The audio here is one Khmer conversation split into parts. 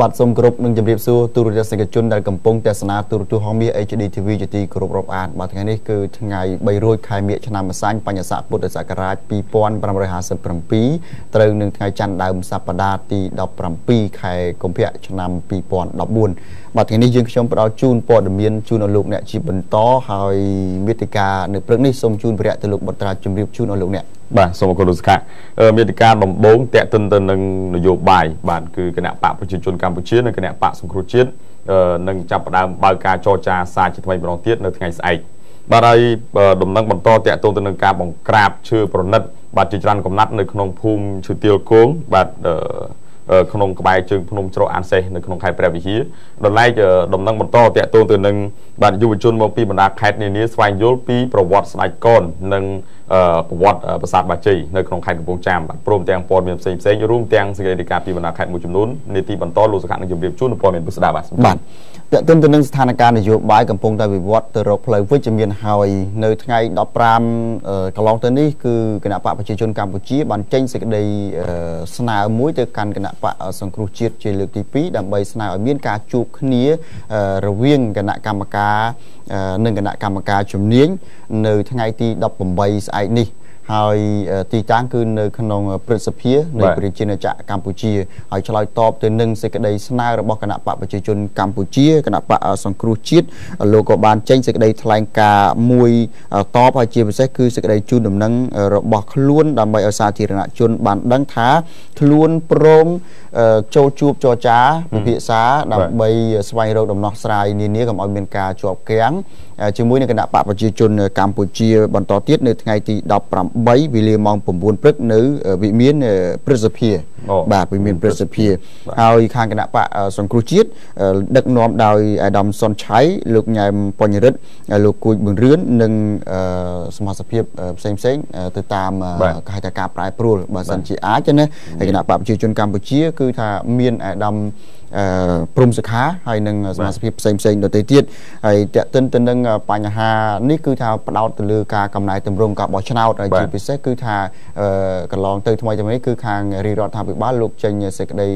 បាទសូមគោរពនិងជម្រាបសួរទូរទស្សនិកជនដែលកំពុងទស្សនាទូរទស្សន៍ហមៀ HD TV ជាទីគោរពរាប់អានបាទថ្ងៃនេះគឺថ្ងៃ3រោចខែមិញឆ្នាំម្សាញ់បញ្ញស័កពុទ្ធសករាជ2557ត្រូវនឹងថ្ងៃច័ន្ទដើមសប្តាហ៍ទី17ខែកុម្ភៈឆ្នាំ2014បាទថ្ងៃនេះយើងខ្ញុំផ្ដល់ជូនព័ត៌មានជូនដល់លោកអ្នកជាបន្តហើយមេតិការនៅព្រឹកនេះសូមជូនព្រះទៅលោកបត្រាជម្រាបជូនដល់លោកអ្នកបាទសូមអរគុណលោកសខៈមេតិការដំបូងតេតិនទៅនឹងនយោបាយបាទគឺគណៈបកប្រជាជនកម្ពុជា និងគណៈបកសង្គ្រោះជាតិនឹងចាប់ផ្ដើមបើកការចរចាសារជាថ្មីម្ដងទៀតនៅថ្ងៃស្អែកបាទហើយដំណឹងបន្តតេតងទៅនឹងការបង្ក្រាបឈើប្រណិតបាទជាច្រើនកំណត់នៅក្នុងភូមិឈើទៀលគងបាទក្នុងក្បែរជើងភ្នំច្រកអានសេះនៅក្នុងខេត្តព្រះវិហារដល់ឡែកដំណឹងបន្តតេតងទៅនឹងបាទយុវជនមកពីបណ្ដាខេត្តនានាស្វែងយល់ពីប្រវត្តិស្ដេចកននិងប្រវត្តិប្រាសាទបាជ័យនៅក្នុងខេត្តកំពង់ចាមបាទព្រមទាំងព័ត៌មានផ្សេងផ្សេងរួមទាំងសេចក្តីរាយការណ៍ពីបណ្ដាខេត្តមួយចំនួននីតិបន្តលោកសកៈនឹងជម្រាបជូនព័ត៌មានពុស្ដាបាទបាទតើតើទៅនឹងស្ថានភាពនយោបាយកំពុងតែវិវត្តទៅរកផ្លូវវិជ្ជមានហើយនៅថ្ងៃ15កន្លងទៅនេះគឺគណៈបកប្រជាជនកម្ពុជាបានចេញសេចក្តីស្នើមួយទៅកាន់គណៈបកសង្គ្រោះជាតិជាលើកទី2ដើម្បីស្នើឲ្យមានការជួបគ្នារវាងគណៈកម្មការនិងគណៈកម្មការជំនាញនៅថ្ងៃ ទី18ស្អែកនេះ។ហើយទីតាំងគឺនៅក្នុងព្រឹទ្ធសភានៃប្រជាជាតិកម្ពុជាហើយឆ្លើយតបទៅនឹងសេចក្តីស្នើរបស់គណៈបកប្រជាជនកម្ពុជាគណៈបកសង្គ្រោះជាតិលោកក៏បានចេញសេចក្តីថ្លែងការណ៍មួយតបហើយជាពិសេសគឺសេចក្តីជូនដំណឹងរបស់ខ្លួន ដើម្បីឲ្យសាធារណជន បានដឹងថាខ្លួនព្រមចូលជួបចរចាពិភាក្សាដើម្បីស្វែងរកដំណោះស្រាយនានាកុំឲ្យ មានការជាប់គាំងជាមួយនឹងគណៈបកប្រជាជនកម្ពុជាបន្តទៀតនៅថ្ងៃទី18 3វេលាម៉ោង9ព្រឹកនៅវិមានព្រឹទ្ធសភាបាទវិមានព្រឹទ្ធសភាហើយខាងគណៈបកសង្គ្រោះជាតិដឹកនាំដោយអាដាមសុនឆៃលោកញ៉ែមបញ្ញរិទ្ធលោកគួយប៊ុនរឿននិងសមាជិកផ្សេងផ្សេងទៅតាមគេហៅថាការប្រែប្រួលបើសិនជាអាចណាហើយគណៈបកប្រជាជនកម្ពុជា គឺថាមានអាដាមព្រំសិក្ខាហើយនឹងសមាជិកផ្សេងផ្សេងដទៃទៀតហើយតេតិនទៅនឹងបញ្ហា នេះគឺ ថាផ្ដោតទៅលើការកំណែតម្រង់ការបោះឆ្នោតហើយជាពិសេសគឺថាកន្លងទៅ ថ្មីថ្មីគឺខាងរាជរដ្ឋាភិបាលលោកចេញសេចក្តី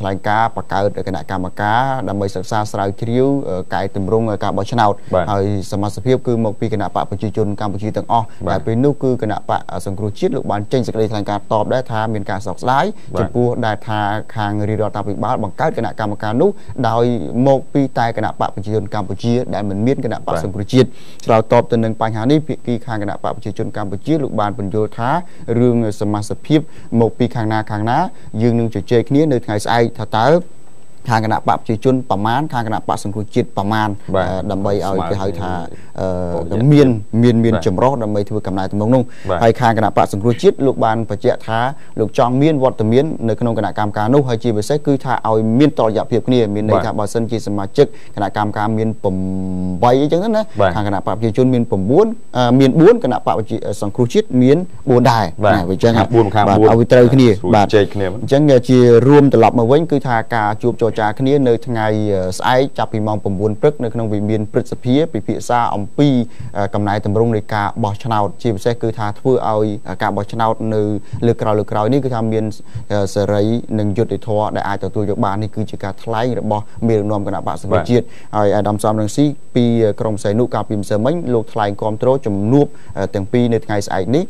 ថ្លែងការណ៍បង្កើតគណៈកម្មការដើម្បីសិក្សាស្រាវជ្រាវកែតម្រង់ការបោះឆ្នោតហើយសមាជិកគឺមកពីគណៈបកប្រជាជនកម្ពុជាទាំងអស់តែពេលនោះគឺគណៈបកសង្គ្រោះជាតិលោកបានចេញសេចក្តីថ្លែងការណ៍តបដែរថាមានការសោកស្ដាយចំពោះដែលថាខាងរាជរដ្ឋាភិបាលបង្កើតកើតគណៈកម្មការនោះដោយមកពីតែគណៈបកប្រជាជនកម្ពុជាដែលមិនមានគណៈបកសង្គ្រោះជាតិឆ្លើយតបទៅនឹងបញ្ហានេះភាគីខាងគណៈបកប្រជាជនកម្ពុជាលោកបានបញ្យល់ថារឿងសមាជិកភាពមកពីខាងណាខាងណាយើងនឹងជជែកគ្នានៅថ្ងៃស្អែកថាតើខាងគណៈបកប្រជាជនប្រមាណខាងគណៈបកសង្គ្រោះជាតិប្រមាណដើម្បីឲ្យគេហៅថាមានមានមានចម្រោះដើម្បីធ្វើកំណែតម្រង់នោះហើយខាងគណៈបកសង្គ្រោះជាតិលោកបានបញ្ជាក់ថាលោកចង់មានវត្តមាននៅក្នុងគណៈកម្មការនោះហើយជាពិសេសគឺថាឲ្យមានតរយៈភាពគ្នាមានន័យថាបើសិនជាសមាជិកគណៈកម្មការមាន8អីចឹងណាខាងគណៈបកប្រជាជនមាន9មាន4គណៈបកសង្គ្រោះជាតិមាន4ដែរណាអញ្ចឹង4ខាង4ឲ្យត្រូវគ្នាបាទចែកគ្នាអញ្ចឹងជារួមត្រឡប់មកវិញ គឺថាការជួបចរចារគ្នានៅថ្ងៃស្អែកចាប់ពីម៉ោង9ព្រឹកនៅក្នុងវិមានព្រឹទ្ធសភាពិភាក្សាអំពីកំណែតម្រង់នៃការបោះឆ្នោតជាពិសេសគឺថាធ្វើឲ្យការបោះឆ្នោតនៅលើក្រោយលើក្រោយនេះគឺថាមានសេរីនិងយុត្តិធម៌ដែលអាចទទួលយកបាននេះគឺជាការថ្លែងរបស់មេដឹកនាំគណៈបកសង្គ្រោះជាតិហើយអាដាមសំរងស៊ីពីក្រមសីនុកាលពីម្សិលមិញលោកថ្លែងគ្រប់គ្រងជំនួបទាំងពីរនៅថ្ងៃស្អែកនេះ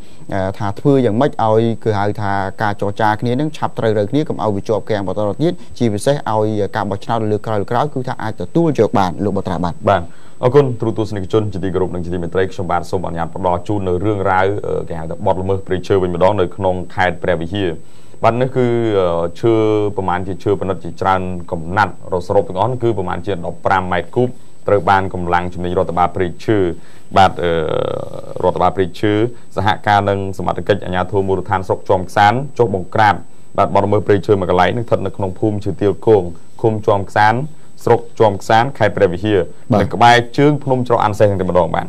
ថាធ្វើយ៉ាងម៉េចឲ្យគឺហៅថាការចរចាគ្នានឹងឆាប់ត្រូវរើគ្នាកុំឲ្យវាជាប់កាំងបន្តទៀតជាពិសេសឲ្យការបោះឆ្នោតលើក្រោយក្រោយគឺថាអាចទទួលយកបានលោកបត្រាបាទបាទអរគុណទ្រូទស្សនិកជន ជាទីគោរពនិងជាទីមេត្រីខ្ញុំបាទសូមអនុញ្ញាតផ្ដល់ជូននៅរឿងរ៉ាវគេហៅថាបទល្មើសព្រៃឈើវិញម្ដងនៅក្នុងខេត្តព្រះវិហារបាទនេះគឺឈើប្រមាណជាឈើប្រណិតជាច្រើន កំណាត់រសរុបទាំងអស់គឺប្រមាណជា15ម៉ែត្រគូបត្រូវបានកម្លាំងជំនាញរដ្ឋបាលព្រៃឈើបាទរដ្ឋបាលព្រៃឈើសហការនឹងសមត្ថកិច្ចអាជ្ញាធរមូលដ្ឋានស្រុកជាំខ្សានចុះបង្ក្រាបបាទបរមើលព្រៃឈើមួយកន្លែងនឹងស្ថិតនៅក្នុងភូមិជាទៀលគងឃុំជាំខ្សាន ស្រុកជាំខ្សានខេត្តព្រះវិហារនៅក្បែរជើងភ្នំច្រកអានសេះតែម្ដងបាទ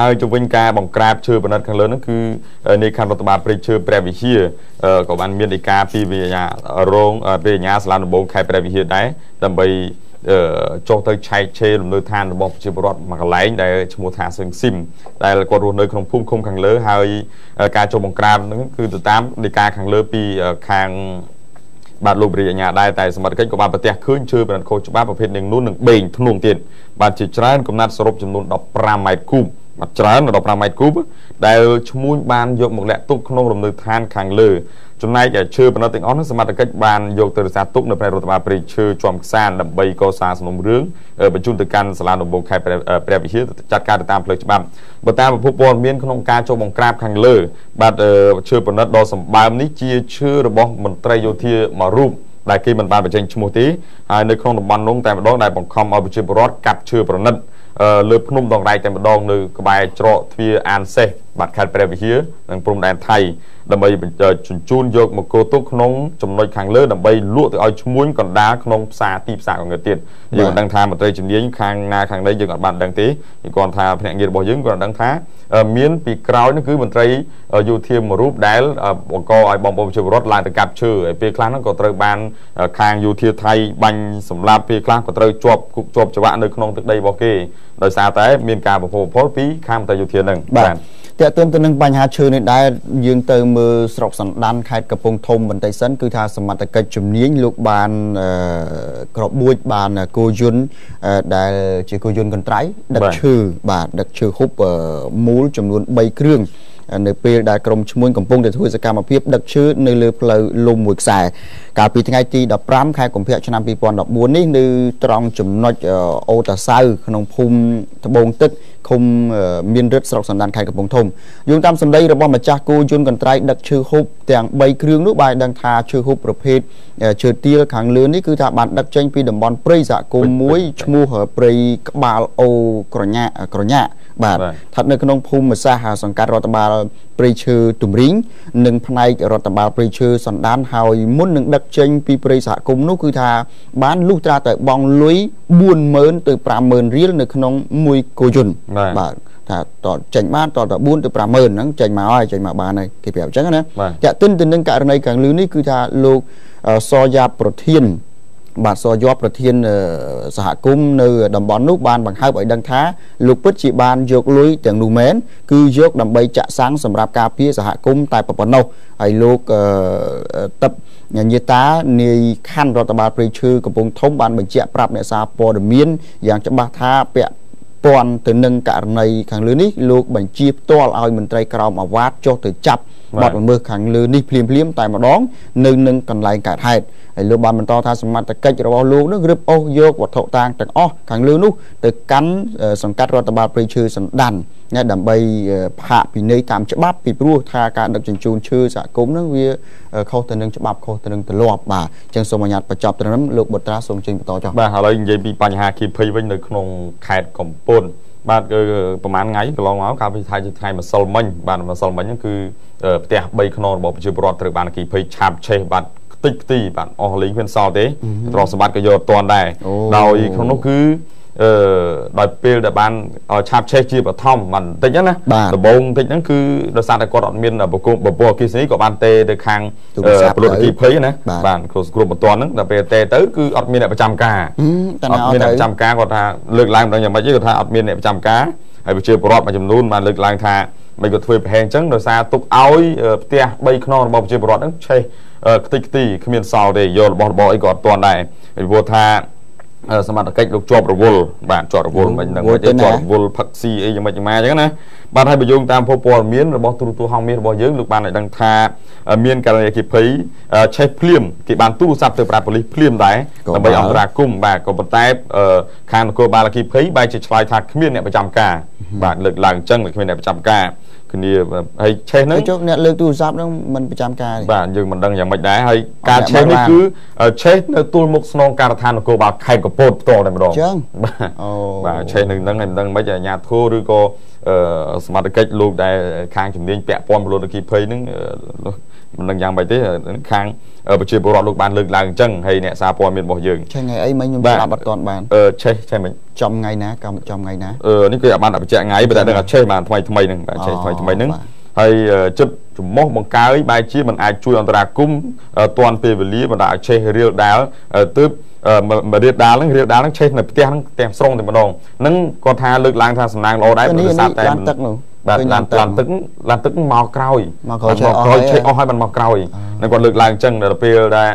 ហើយជំវិញការបង្ក្រាបឈើបណិតខាងលើនោះគឺនាយខណ្ឌរដ្ឋបាលព្រៃឈើព្រះវិហារក៏បាន មានដីកាពីវិញ្ញារងរាជអាជ្ញាសាលាដំបងខេត្តព្រះវិហារដែរដើម្បីចុះទៅឆែកឆេរលំនៅឋានរបស់ប្រជាពលរដ្ឋមួយកន្លែងដែលឈ្មោះថាសឹងស៊ីមដែលគាត់រស់នៅក្នុងភូមិឃុំខាងលើហើយ ការចូលបង្ក្រាបហ្នឹងគឺទៅតាមនីការខាងលើពីខាងបាទលោករាជអាជ្ញាដែរតែសមត្ថកិច្ចក៏បានប្រទះឃើញជើប្រណិតខុសច្បាប់ប្រភេទនាងនួននិងបេង ធ្នងទៀតបាទជាច្រើនកំណត់សរុបចំនួន15ម៉ែត្រគូបមកច្រើនដល់5ម៉ែត្រគូបដែលឈ្មួញបានយកមកលាក់ទុកក្នុងរំនៅឋានខាងលើចំណែកឈើបណ្ដោះទាំងអស់នោះសមត្ថកិច្ចបានយកទៅរក្សាទុកនៅផ្នែករដ្ឋបាលព្រៃឈើជាំខ្សានដើម្បីកសាងសំណុំរឿងបញ្ជូនទៅកាន់សាលាដំបងខេត្តព្រះវិហារចាត់ការទៅតាមផ្លូវច្បាប់បើតាមប្រភពព័ត៌មានក្នុងការចូលបង្ក្រាបខាងលើបាទឈើបណ្ដោះដ៏សម្បើមនេះជាឈើរបស់មន្ត្រីយោធាមួយរូបដែលគេមិនបានបញ្ចេញឈ្មោះទេហើយនៅក្នុងតំបន់នោះតែម្ដងដែលបង្ខំឲ្យប្រជាពលរដ្ឋកាប់ឈើប្រណិតលើភ្នំដងរែកតែម្ដងនៅក្បែរច្រកទ្វារអានសេះបាត់ខេត្តព្រះវិហារនិងព្រំដែនថៃដើម្បីជញ្ជូនយកមកគោទុកក្នុងចំណុចខាងលើដើម្បីលក់ទៅឲ្យឈ្មួញកណ្ដាលក្នុងផ្សារទីផ្សារកងើទៀតយើងមិនដឹងថាមន្ត្រីជំនាញខាងណាខាងណីយើងអត់បានដឹងទេគេគាត់ថាភ្នាក់ងាររបស់យើងគាត់ដឹងថា មានពីក្រោយនោះគឺមន្ត្រីយោធាមួយរូបដែលបង្កឲ្យបងប្អូនប្រជាពលរដ្ឋឡើងទៅកាប់ឈើហើយពេលខ្លះហ្នឹងក៏ត្រូវបាន ខាងយោធាថៃបាញ់សម្លាប់ពេលខ្លះក៏ត្រូវជាប់គុកជាប់ច្បាក់នៅក្នុងទឹកដីរបស់គេដោយសារតែមានការប្រពោប្រពលពីខាងមន្ត្រីយោធានឹងបាទតើតើទៅនឹងបញ្ហាឈើនេះដែរយើងទៅមើលស្រុកសណ្ដានខេត្តកំពង់ធំបន្តិចសិនគឺថាសមត្ថកិច្ចជំនាញលោកបានក្របួចបានគោយន្តដែលជាគោយន្តកន្ត្រៃដឹកឈើបាទដឹកឈើហូបមូលចំនួន3គ្រឿងនៅពេលដែលក្រុមឈ្មួញកំពុងតែធ្វើសកម្មភាពដឹកឈើនៅលើផ្លូវលំមួយខ្សែកាលពីថ្ងៃទី15ខែកុម្ភៈឆ្នាំ2014នេះនៅត្រង់ចំណុចអូតាសៅ ក្នុងភូមិត្បូងទឹកឃុំមានរិទ្ធស្រុកសណ្ដានខេត្តកំពង់ធំយោងតាមសម្ដីរបស់ម្ចាស់គោយន្តកន្ត្រៃដឹកឈើហូបទាំង3គ្រឿងនោះបានដឹងថាឈើហូបប្រភេទឈើទាលខាងលើនេះគឺថាបានដឹកចេញ ពីតំបន់ព្រៃសហគមន៍មួយឈ្មោះព្រៃក្បាលអូក្រញាក្រញាបាទស្ថិតនៅក្នុងភូមិសាសសង្កាត់រដ្ឋបាលព្រៃឈើទំរីងនិងផ្នែករដ្ឋបាលព្រៃឈើសណ្ដានហើយមុននឹងដឹកចេញ ពីព្រៃសហគមន៍នោះគឺថាបានលុះត្រាតែបងលុយ40000ទៅ50000រៀលនៅក្នុងមួយគោយន្តបាទថាតចេញបានតត4ទៅ50000ហ្នឹងចេញមកហើយចេញមកបានហើយគេប្រាប់អញ្ចឹងណាតែទិនទៅនឹងករណីខាងលើនេះគឺថាលោកសយ៉ាប្រធាន បាទសយប់ប្រធានសហគមន៍នៅតំបន់នោះបានបង្ហើបឲ្យដឹងថា លោកពិតជាបានយកលុយទាំងនោះមែនគឺយកដើម្បីចាក់សាំងសម្រាប់ការពារសហគមន៍តែប៉ុណ្ណោះហើយលោកតឹបញាតានាយខណ្ឌរដ្ឋបាលព្រៃឈើកំពង់ធំបានបញ្ជាក់ប្រាប់អ្នកសារព័ត៌មានយ៉ាងច្បាស់ថាពាក់ព័ន្ធទៅនឹងករណីខាងលើនេះលោកបញ្ជាផ្ទាល់ឲ្យមន្ត្រីក្រមអាវ៉ាតចុះទៅចាប់បទល្មើសខាងលើនេះភ្លាមភ្លាមតែម្ដងនៅនឹងកន្លែងកើតហេតុហើយលោកបានបន្ត ថាសមត្ថកិច្ចរបស់លោកនឹងរឹបអូសយកវត្ថុតាងទាំងអស់ខាងលើនោះ ទៅកាន់សង្កាត់រដ្ឋបាលព្រៃឈើសណ្ដានណាដើម្បី ផាកពិន័យតាមច្បាប់ពីព្រោះថាការដឹកជញ្ជូនឈើសហគមន៍នឹងវាខុសទៅនឹងច្បាប់ខុសទៅនឹងទម្លាប់បាទអញ្ចឹងសូមអនុញ្ញាតបញ្ចប់ត្រឹមលោកបុត្រាសូមជើញបន្តចុះបាទឥឡូវនិយាយពីបញ្ហាគីភ័យវិញនៅក្នុងខេត្តកំពតបាទគឺប្រហែលថ្ងៃកន្លងមកកាលពីថ្ងៃថ្ងៃម្សិលមិញបាទម្សិលមិញហ្នឹងគឺផ្ទះ3ខ្នងរបស់ប្រជាពលរដ្ឋត្រូវបានអគិភ័យឆាបឆេះបាត់ខ្ទេចខ្ទីបាទអស់លេងគ្មានសល់ទេទ្រព្យសម្បត្តិក៏យកអត់ទាន់ដែរដោយក្នុងនោះគឺអឺដោយពេលដែលបានឆាបឆេះជាបឋមបានបន្តិចណាដំបូងបន្តិចហ្នឹងគឺដោយសារតែគាត់អត់មានប្រគំបពោះអគិសនីក៏បានទេទៅ ខាងពលរដ្ឋទី20ណាបានគ្រូគ្រូបន្ទាន់ហ្នឹងដល់ពេលទេទៅគឺអត់មានអ្នកប្រចាំការអត់មានអ្នកប្រចាំការគាត់ថាលើកឡើងមិនដឹងយ៉ាងម៉េចទេគាត់ថាអត់មានអ្នកប្រចាំការហើយប្រជាពលរដ្ឋមួយចំនួនបានលើកឡើងថាមិនក៏ធ្វើប្រហែលអញ្ចឹងដោយសារទុកឲ្យផ្ទះ3ខ្នងរបស់ប្រជាពលរដ្ឋហ្នឹងឆេះខ្ទេចខ្ទីគ្មានសល់ទេយករបស់របរអីក៏អត់ទាន់ដែរពីព្រោះថាសមត្ថកិច្ចលោកជាប់រវល់បាទជាប់រវល់មិនដឹងទេជាប់រវល់ផឹកស៊ីអីយ៉ាងម៉េចយ៉ាងម៉ាអញ្ចឹងណាបាទហើយបើយោងតាមព័ត៌មានរបស់ទូរទស្សន៍ហងមាសរបស់យើងលោកបានឲ្យដឹងថាមានករណីគិភ័យឆេះភ្លាមគេបានទូរស័ព្ទទៅប្រាប់ប៉ូលីសភ្លាម ដែរដើម្បីអន្តរាគមន៍បាទក៏ប៉ុន្តែខាងនគរបាលគិភ័យបែរជាឆ្លើយថាគ្មានអ្នកប្រចាំការបាទលើកឡើងអញ្ចឹងគ្មានអ្នកប្រចាំការគ្នាហើយឆេះហ្នឹងជួបអ្នកលើកទូរស័ព្ទហ្នឹងមិនប្រចាំការទេបាទយើងមិនដឹងយ៉ាងម៉េចដែរហើយការឆេះនេះគឺឆេះនៅទួលមុខស្នងការដ្ឋាននគរបាលខេត្តកំពតផ្ទាល់តែម្ដងអញ្ចឹងបាទអូបាទឆេះនឹងហ្នឹងហើយមិនដឹងម៉េចអាញាធូឬក៏សមត្ថកិច្ចលោកដែលខាងជំនាញពាក់ព័ន្ធពលរដ្ឋគីភ័យហ្នឹងមិនដឹងយ៉ាងម៉េចទេខាងប្រជាពលរដ្ឋលោកបានលើកឡើងអញ្ចឹងហើយអ្នកសារព័ត៌មានរបស់យើងឆេះថ្ងៃអីមិញខ្ញុំស្ដាប់អត់ទាន់បានអឺឆេះឆេះមិញចំថ្ងៃណាកម្មចំថ្ងៃណាអឺនេះគឺអាចបានបញ្ជាក់ថ្ងៃប៉ុន្តែដឹងថាឆេះបានថ្មីថ្មីហ្នឹងបាទឆេះថ្មីថ្មីហ្នឹងហើយចិត្តចំមោះបង្កើយបែជាមិនអាចជួយអន្តរាគមទាន់ពេលវេលាបណ្ដាឆេះរៀលដាលទើបមករៀបដាលហ្នឹងរៀបដាលហ្នឹងឆេះនៅផ្ទះហ្នឹងផ្ទះស្រុងតែម្ដងហ្នឹងគាត់ថាលើកឡើងថាសំណាងល្អដែរព្រោះសារតែទឹកនោះបាទឡានឡានទឹកឡានទឹកមកក្រោយមកក្រោយឆេះអស់ហើយបានមកក្រោយនឹងគាត់លើកឡើងអញ្ចឹងដល់ពេលដែល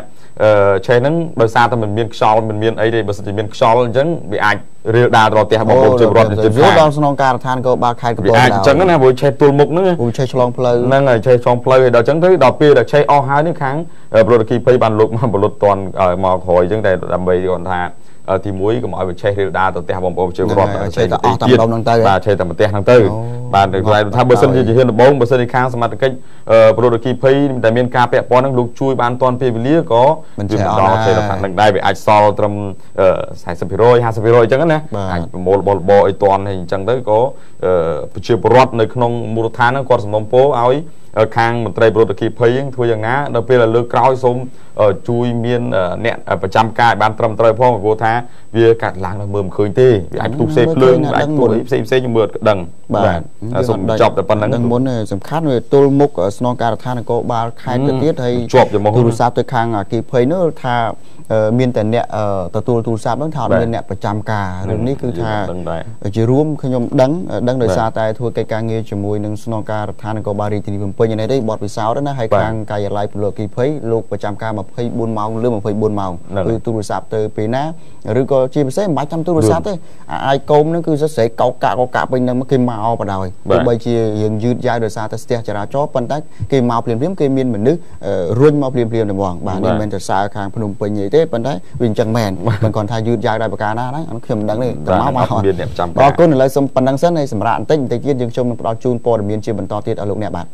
ឆេះហ្នឹងដោយសារតែមិនមានខ្យល់មិនមានអីទេបើសិនជាមានខ្យល់អញ្ចឹងវាអាចរៀលដាលត្រផ្ទះបងប្អូនជួយរដ្ឋជួយខាងដល់ស្នងការដ្ឋានក៏បាលខេត្តកំពតដែរអាចអញ្ចឹងណាព្រោះឆេះទួលមុខហ្នឹងព្រោះឆេះឆ្លងផ្លូវហ្នឹងហើយឆេះឆ្លងផ្លូវហើយដល់អញ្ចឹងទៅដល់ពេលដល់ឆេះអស់ហើយនេះខាងប្រតិគីភ័យបានលោកមកបលុតតន់មកក្រោយអញ្ចឹងតែដើម្បីគាត់ថាទី1កុំឲ្យវាឆេះរៀលដាលទៅផ្ទះបងប្អូនជើងរដ្ឋឆេះតែអស់តាមដុំហ្នឹងទៅបាទឆេះតែផ្ទះហ្នឹងទៅបាទខ្លាយថាបើសិនជាជាហ៊ានដំបងបើសិនជាខាងសមត្ថកិច្ចប្រតិកម្មភ័យតែមានការពាក់ព័ន្ធហ្នឹងលោកជួយបានតាន់ពេលវេលាក៏វាមិនដល់ឆេះដល់ហ្នឹងដែរវាអាចសល់ត្រឹម40% 50%អញ្ចឹងណាអាចប្រមូលបលបអីតាន់ហើយអញ្ចឹងទៅក៏ប្រជាពលរដ្ឋនៅក្នុងមូលដ្ឋានហ្នឹងគាត់សំណូមពរឲ្យខាងមន្ត្រីប្រតិគីភ័យធ្វើយ៉ាងណាដល់ពេលលើក្រោយសូមជួយមានអ្នកប្រចាំការឲ្យបានត្រឹមត្រូវ ផងព្រោះថាវាកាត់ឡើងដល់មើលមិនឃើញទេវាអាចផ្ទុះផ្សេងភ្លើងអាចផ្ទុះអីផ្សេងផ្សេងយើងមើលអត់ដឹងបាទសូមចប់តែប៉ុណ្្នឹងមុនសំខាន់វាទល់មុខស្នងការដ្ឋាននគរបាលខេត្តទៅទៀតហើយជាប់ជាមួយទូរស័ព្ទទៅខាងអគីភ័យនោះថាមានតែអ្នកទទួលទូរស័ព្ទហ្នឹងថាអត់មានអ្នកប្រចាំការរឿងនេះគឺថាជារួមខ្ញុំដឹងដឹងដោយសារតែធ្វើកិច្ចការងារជាមួយនឹងស្នងការដ្ឋាននគរបាលរាជធានីភ្នំពេញនេះទេបទពិសោធន៍ណាហើយខាងកាយឡ័យពលគីភ័យលោកប្រចាំការ24ម៉ោងឬ24ម៉ោងគឺទូរស័ព្ទទៅពេលណាឬក៏ជាពិសេសមិនបាច់ចាំទូរស័ព្ទទេអាយកុំហ្នឹងគឺសរសេរកោកកាកោកកាពេញនឹងគេមកអបដោយទោះបីជាយើងយឺតយ៉ាវដោយសារតែស្ទះចរាចរណ៍ប៉ុន្តែគេមកភ្លាមភ្លាមគេមានមនុស្សរួញមកភ្លាមភ្លាមតែហ្មងបាទនេះមិនមែនទៅសើខាងភ្នំពេញទេប៉ុន្តែវាអញ្ចឹងមែនមិនគាត់ថាយឺតយ៉ាវដោយប្រការណាដែរខ្ញុំមិនដឹងទេតែមកមកមានអ្នកចាំអរគុណឥឡូវសូមប៉ុណ្្នឹងសិនហើយសម្រាប់បន្តិចបន្តិចទៀតយើងខ្ញុំនឹងផ្ដល់ជូនព័ត៌មានជាបន្តទៀតឲ្យលោកអ្នកបាទ